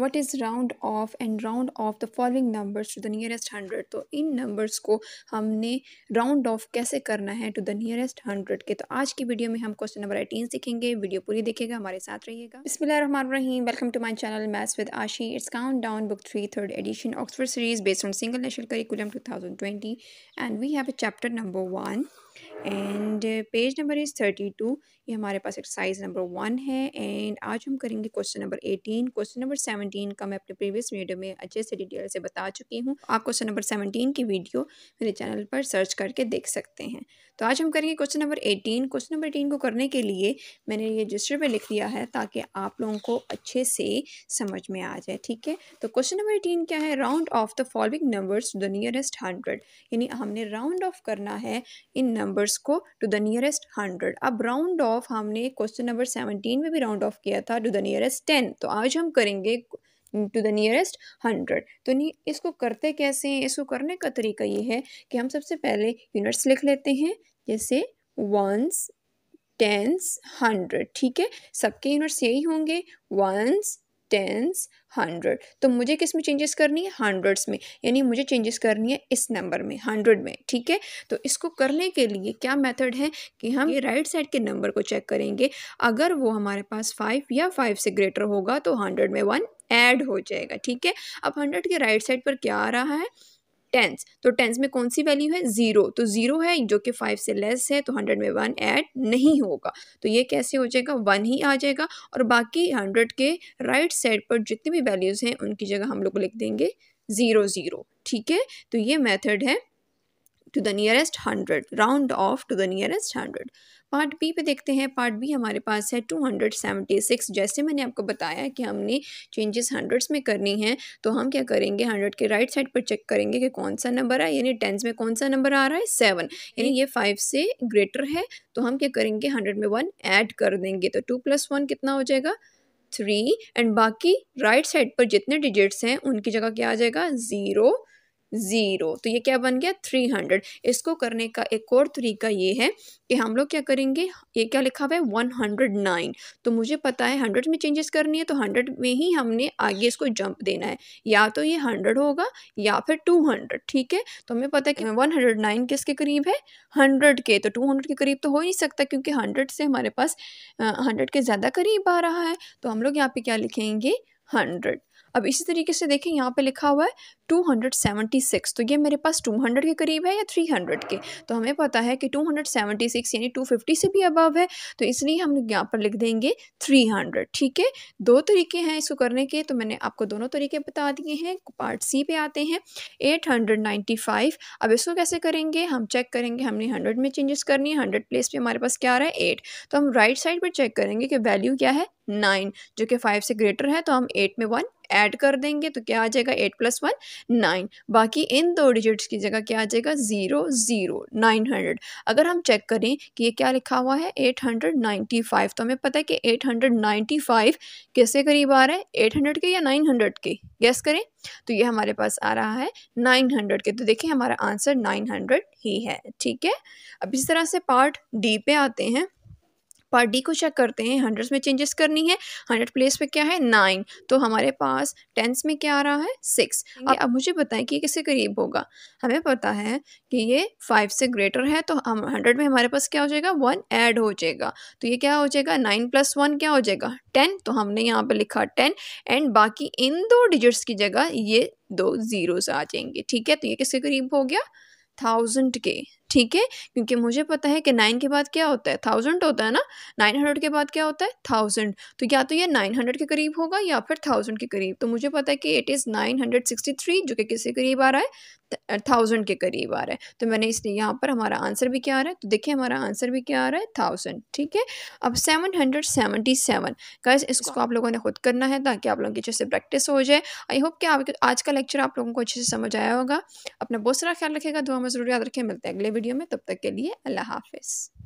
What is round off and round off the following numbers to the nearest hundred तो इन numbers को हमने round of कैसे करना है टू द नियरेस्ट हंड्रेड के तो आज की वीडियो में हम क्वेश्चन नंबर एटीन सीखेंगे वीडियो पूरी देखेगा हमारे साथ रहिएगा बिस्मिल्लाम welcome to my channel maths with Ashi it's countdown book three third edition Oxford series based on single national curriculum two thousand twenty and we have a chapter number one and page number is thirty two ये हमारे पास exercise number one है and आज हम करेंगे question number eighteen question number seventeen का मैं अपने प्रीवियस वीडियो में अच्छे से डिटेल से बता चुकी हूँ आप क्वेश्चन नंबर सेवनटीन की वीडियो मेरे चैनल पर सर्च करके देख सकते हैं तो आज हम करेंगे question number eighteen question number eighteen को करने के लिए मैंने ये रजिस्टर पे लिख दिया है ताकि आप लोगों को अच्छे से समझ में आ जाए ठीक है तो क्वेश्चन नंबर एटीन क्या है round off the following numbers to the nearest hundred यानी हमने राउंड ऑफ करना है इन नंबर्स को टू द नियरेस्ट हंड्रेड अब राउंड ऑफ हमने क्वेश्चन नंबर सेवनटीन में भी राउंड ऑफ किया था टू द नियरेस्ट टेन तो आज हम करेंगे टू द नियरेस्ट हंड्रेड तो नहीं इसको करते कैसे हैं इसको करने का तरीका ये है कि हम सबसे पहले यूनिट्स लिख लेते हैं जैसे वंस टेंस हंड्रेड ठीक है सबके यूनिट्स यही होंगे वंस टेंस हंड्रेड तो मुझे किस में चेंजेस करनी है हंड्रेड्स में यानी मुझे चेंजेस करनी है इस नंबर में हंड्रेड में ठीक है तो इसको करने के लिए क्या मेथड है कि हम ये राइट साइड के नंबर को चेक करेंगे अगर वो हमारे पास फाइव या फाइव से ग्रेटर होगा तो हंड्रेड में वन ऐड हो जाएगा ठीक है अब हंड्रेड के राइट साइड पर क्या आ रहा है टेंस तो टेंस में कौन सी वैल्यू है ज़ीरो तो ज़ीरो है जो कि फाइव से लेस है तो हंड्रेड में वन ऐड नहीं होगा तो ये कैसे हो जाएगा वन ही आ जाएगा और बाकी हंड्रेड के राइट साइड पर जितनी भी वैल्यूज़ हैं उनकी जगह हम लोग लिख देंगे ज़ीरो ज़ीरो ठीक है तो ये मेथड है to the nearest hundred round off to the nearest hundred part B पे देखते हैं पार्ट बी हमारे पास है टू हंड्रेड सेवेंटी सिक्स जैसे मैंने आपको बताया कि हमने चेंजेस हंड्रेड्स में करनी है तो हम क्या करेंगे हंड्रेड के राइट साइड पर चेक करेंगे कि कौन सा नंबर है यानी टेंस में कौन सा नंबर आ रहा है सेवन यानी हम्म। ये फाइव से ग्रेटर है तो हम क्या करेंगे हंड्रेड में वन ऐड कर देंगे तो टू प्लस वन कितना हो जाएगा थ्री एंड बाकी राइट साइड पर जितने डिजिट्स हैं उनकी जगह क्या आ जाएगा ज़ीरो ज़ीरो तो ये क्या बन गया थ्री हंड्रेड इसको करने का एक और तरीका ये है कि हम लोग क्या करेंगे ये क्या लिखा हुआ है वन हंड्रेड नाइन तो मुझे पता है हंड्रेड में चेंजेस करनी है तो हंड्रेड में ही हमने आगे इसको जंप देना है या तो ये हंड्रेड होगा या फिर टू हंड्रेड ठीक है तो हमें पता है कि वन हंड्रेड नाइन किसके करीब है हंड्रेड के तो टू हंड्रेड के करीब तो हो ही नहीं सकता क्योंकि हंड्रेड से हमारे पास हंड्रेड के ज़्यादा करीब आ रहा है तो हम लोग यहाँ पे क्या लिखेंगे हंड्रेड अब इसी तरीके से देखें यहाँ पे लिखा हुआ है 276 तो ये मेरे पास 200 के करीब है या 300 के तो हमें पता है कि 276 यानी 250 से भी अबव है तो इसलिए हम यहाँ पर लिख देंगे 300 ठीक है दो तरीके हैं इसको करने के तो मैंने आपको दोनों तरीके बता दिए हैं पार्ट सी पे आते हैं 895 अब इसको कैसे करेंगे हम चेक करेंगे हमने हंड्रेड में चेंजेस करनी है हंड्रेड प्लेस पर हमारे पास क्या आ रहा है एट तो हम राइट साइड पर चेक करेंगे कि वैल्यू क्या है नाइन जो कि फाइव से ग्रेटर है तो हम एट में वन ऐड कर देंगे तो क्या आ जाएगा एट प्लस वन नाइन बाकी इन दो डिजिट्स की जगह क्या आ जाएगा ज़ीरो ज़ीरो नाइन हंड्रेड अगर हम चेक करें कि ये क्या लिखा हुआ है एट हंड्रेड नाइन्टी फाइव तो हमें पता है कि एट हंड्रेड नाइन्टी फाइव किसके करीब आ रहा है एट हंड्रेड के या नाइन हंड्रेड के गैस करें तो ये हमारे पास आ रहा है नाइन हंड्रेड के तो देखिए हमारा आंसर नाइन हंड्रेड ही है ठीक है अब इसी तरह से पार्ट डी पे आते हैं पार्ट डी को चेक करते हैं हंड्रेड में चेंजेस करनी है हंड्रेड प्लेस पे क्या है नाइन तो हमारे पास टेंस में क्या आ रहा है सिक्स अब अब मुझे बताएं कि ये किसके करीब होगा हमें पता है कि ये फाइव से ग्रेटर है तो हम हंड्रेड में हमारे पास क्या हो जाएगा वन ऐड हो जाएगा तो ये क्या हो जाएगा नाइन प्लस वन क्या हो जाएगा टेन तो हमने यहाँ पर लिखा टेन एंड बाकी इन दो डिजिट्स की जगह ये दो ज़ीरोज़ आ जाएंगे ठीक है तो ये किसके करीब हो गया थाउजेंड के ठीक है क्योंकि मुझे पता है कि नाइन के बाद क्या होता है थाउजेंड होता है ना नाइन हंड्रेड के बाद क्या होता है थाउजेंड तो या तो ये नाइन हंड्रेड के करीब होगा या फिर थाउजेंड के करीब तो मुझे पता है कि it is nine hundred sixty three जो कि किसके करीब आ रहा है थाउजेंड के करीब आ रहा है तो मैंने इसलिए यहाँ पर हमारा आंसर भी क्या आ रहा है तो देखिए हमारा आंसर भी क्या आ रहा है थाउजेंड ठीक है अब seven hundred seventy seven guess इसको आप लोगों ने खुद करना है ताकि आप लोगों की अच्छे से प्रैक्टिस हो जाए आई होप कि आप आज का लेक्चर आप लोगों को अच्छे से समझ आया होगा अपना बहुत सारा ख्याल रखेगा दुआ में ज़रूर याद रखें मिलते हैं अगले वीडियो में तब तक के लिए अल्लाह हाफिज़